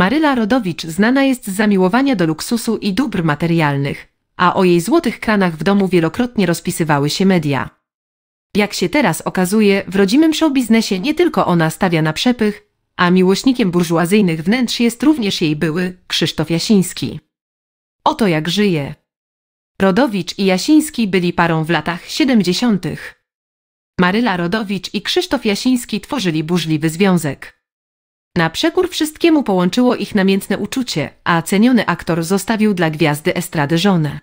Maryla Rodowicz znana jest z zamiłowania do luksusu i dóbr materialnych, a o jej złotych kranach w domu wielokrotnie rozpisywały się media. Jak się teraz okazuje, w rodzimym showbiznesie nie tylko ona stawia na przepych, a miłośnikiem burżuazyjnych wnętrz jest również jej były Krzysztof Jasiński. Oto jak żyje. Rodowicz i Jasiński byli parą w latach 70. Maryla Rodowicz i Krzysztof Jasiński tworzyli burzliwy związek. Na przekór wszystkiemu połączyło ich namiętne uczucie, a ceniony aktor zostawił dla gwiazdy estrady żonę.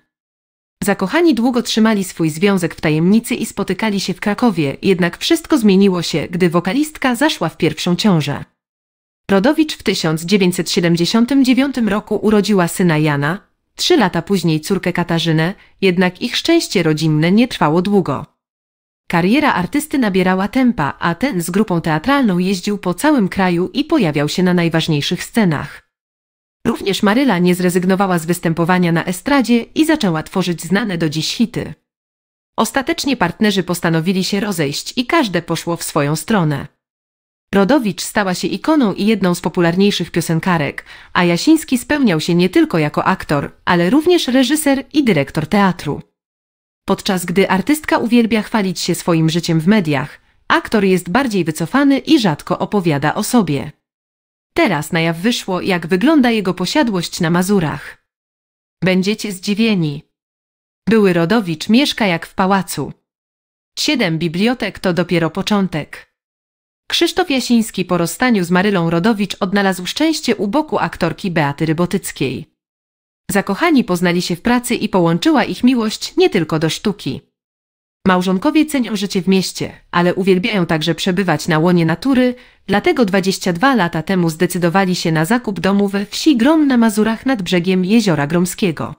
Zakochani długo trzymali swój związek w tajemnicy i spotykali się w Krakowie, jednak wszystko zmieniło się, gdy wokalistka zaszła w pierwszą ciążę. Rodowicz w 1979 roku urodziła syna Jana, trzy lata później córkę Katarzynę, jednak ich szczęście rodzinne nie trwało długo. Kariera artysty nabierała tempa, a ten z grupą teatralną jeździł po całym kraju i pojawiał się na najważniejszych scenach. Również Maryla nie zrezygnowała z występowania na estradzie i zaczęła tworzyć znane do dziś hity. Ostatecznie partnerzy postanowili się rozejść i każde poszło w swoją stronę. Rodowicz stała się ikoną i jedną z popularniejszych piosenkarek, a Jasiński spełniał się nie tylko jako aktor, ale również reżyser i dyrektor teatru. Podczas gdy artystka uwielbia chwalić się swoim życiem w mediach, aktor jest bardziej wycofany i rzadko opowiada o sobie. Teraz na jaw wyszło, jak wygląda jego posiadłość na Mazurach. Będziecie zdziwieni. Były Rodowicz mieszka jak w pałacu. Siedem bibliotek to dopiero początek. Krzysztof Jasiński po rozstaniu z Marylą Rodowicz odnalazł szczęście u boku aktorki Beaty Rybotyckiej. Zakochani poznali się w pracy i połączyła ich miłość nie tylko do sztuki. Małżonkowie cenią życie w mieście, ale uwielbiają także przebywać na łonie natury, dlatego 22 lata temu zdecydowali się na zakup domu we wsi Grom na Mazurach nad brzegiem Jeziora Gromskiego.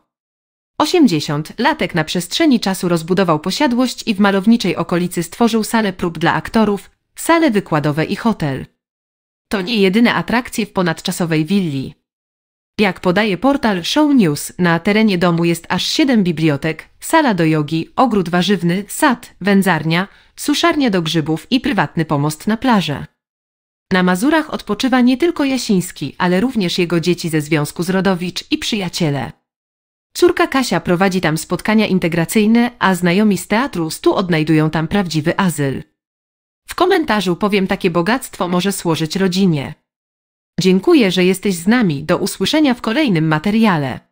80 latek na przestrzeni czasu rozbudował posiadłość i w malowniczej okolicy stworzył salę prób dla aktorów, sale wykładowe i hotel. To nie jedyne atrakcje w ponadczasowej willi. Jak podaje portal Show News, na terenie domu jest aż 7 bibliotek, sala do jogi, ogród warzywny, sad, wędzarnia, suszarnia do grzybów i prywatny pomost na plażę. Na Mazurach odpoczywa nie tylko Jasiński, ale również jego dzieci ze Związku z Rodowicz i przyjaciele. Córka Kasia prowadzi tam spotkania integracyjne, a znajomi z teatru stu odnajdują tam prawdziwy azyl. W komentarzu powiem takie bogactwo może służyć rodzinie. Dziękuję, że jesteś z nami. Do usłyszenia w kolejnym materiale.